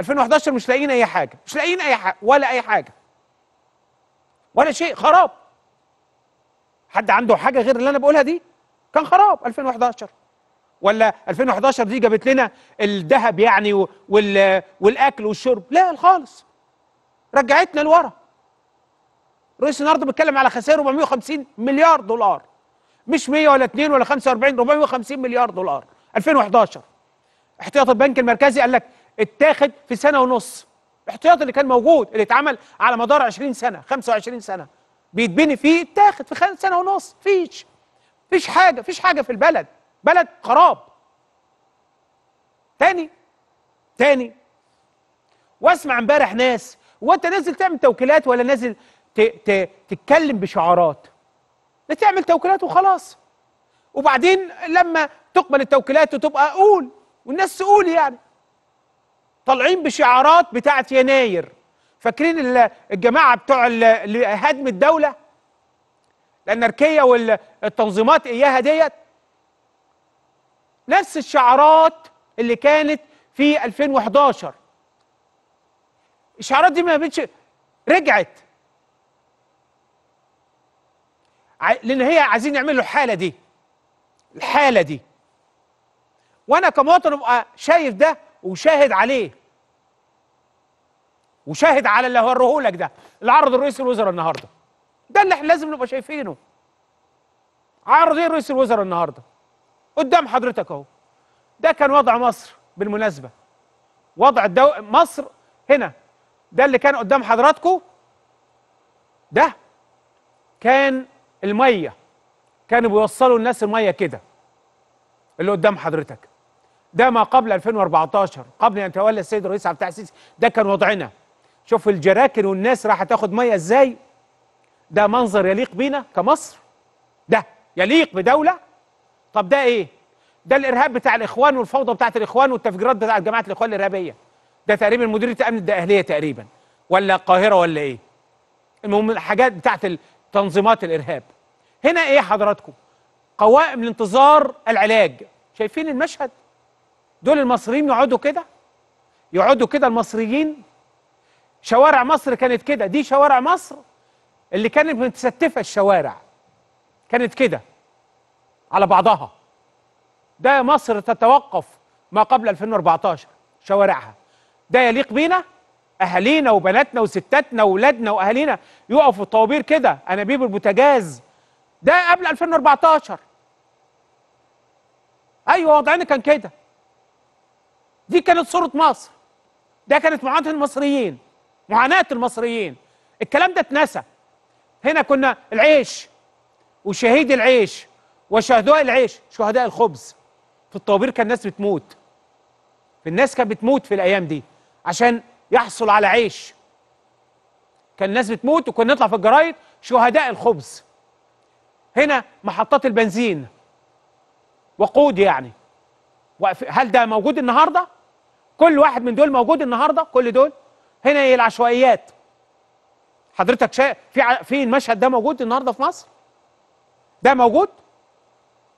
2011 مش لاقيين اي حاجه مش لاقيين اي حاجه ولا اي حاجه ولا شيء خراب حد عنده حاجه غير اللي انا بقولها دي كان خراب 2011 ولا 2011 دي جابت لنا الذهب يعني وال والاكل والشرب لا خالص رجعتنا لورا رئيس النهارده بيتكلم على خسائر 450 مليار دولار مش 100 ولا 2 ولا 45 450 مليار دولار 2011 احتياط البنك المركزي قال لك اتاخد في سنه ونص الاحتياط اللي كان موجود اللي اتعمل على مدار 20 سنه 25 سنه بيتبني فيه اتاخد في سنه ونص فيش فيش حاجه فيش حاجه في البلد بلد خراب تاني تاني واسمع امبارح ناس وانت نازل تعمل توكيلات ولا نازل تتكلم بشعارات لا تعمل توكيلات وخلاص وبعدين لما تقبل التوكيلات وتبقى قول والناس تقول يعني طالعين بشعارات بتاعه يناير فاكرين الجماعه بتوع هدم الدوله الاناركيه والتنظيمات اياها ديت نفس الشعارات اللي كانت في 2011 الشعارات دي ما بقتش رجعت لان هي عايزين يعملوا الحاله دي الحاله دي وانا كمواطن ابقى شايف ده وشاهد عليه وشاهد على اللي هوريه لك ده العرض الرئيس الوزراء النهارده ده اللي احنا لازم نبقى شايفينه عرض ايه رئيس الوزراء النهارده قدام حضرتك اهو ده كان وضع مصر بالمناسبه وضع الدو... مصر هنا ده اللي كان قدام حضراتكم ده كان الميه كانوا بيوصلوا الناس الميه كده اللي قدام حضرتك ده ما قبل 2014 قبل ان يتولى السيد الرئيس عبد العزيز ده كان وضعنا شوف الجراكن والناس راح تاخد ميه ازاي ده منظر يليق بينا كمصر ده يليق بدوله طب ده ايه ده الارهاب بتاع الاخوان والفوضى بتاعت الاخوان والتفجيرات بتاعت جماعه الاخوان الارهابيه ده تقريبا مديريه امن الدقهليه تقريبا ولا القاهره ولا ايه المهم الحاجات بتاعت تنظيمات الارهاب هنا ايه حضراتكم قوائم الانتظار العلاج شايفين المشهد دول المصريين يقعدوا كده يقعدوا كده المصريين شوارع مصر كانت كده دي شوارع مصر اللي كانت متستفه الشوارع كانت كده على بعضها ده مصر تتوقف ما قبل 2014 شوارعها ده يليق بينا اهالينا وبناتنا وستاتنا واولادنا واهالينا يقفوا الطوابير كده انابيب البوتاجاز ده قبل 2014 ايوه وضعنا كان كده دي كانت صورة مصر ده كانت معاناة المصريين معاناة المصريين الكلام ده اتنسى هنا كنا العيش وشهيد العيش وشهداء العيش شهداء الخبز في الطوابير كان الناس بتموت الناس كانت بتموت في الايام دي عشان يحصل على عيش كان الناس بتموت وكنا نطلع في الجرايد شهداء الخبز هنا محطات البنزين وقود يعني هل ده موجود النهارده كل واحد من دول موجود النهارده كل دول هنا هي إيه العشوائيات حضرتك شايف في في المشهد ده موجود النهارده في مصر ده موجود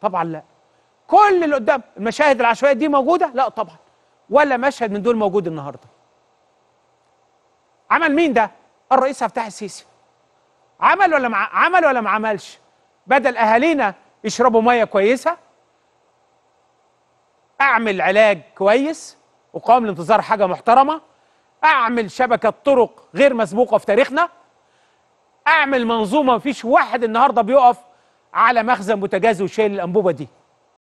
طبعا لا كل اللي قدام المشاهد العشوائيه دي موجوده لا طبعا ولا مشهد من دول موجود النهارده عمل مين ده الرئيس فتح السيسي عمل ولا مع... عمل ولا ما عملش بدل اهالينا يشربوا ميه كويسه اعمل علاج كويس وقام الانتظار حاجه محترمه اعمل شبكه طرق غير مسبوقه في تاريخنا اعمل منظومه مفيش واحد النهارده بيقف على مخزن بوتاجاز وشايل الانبوبه دي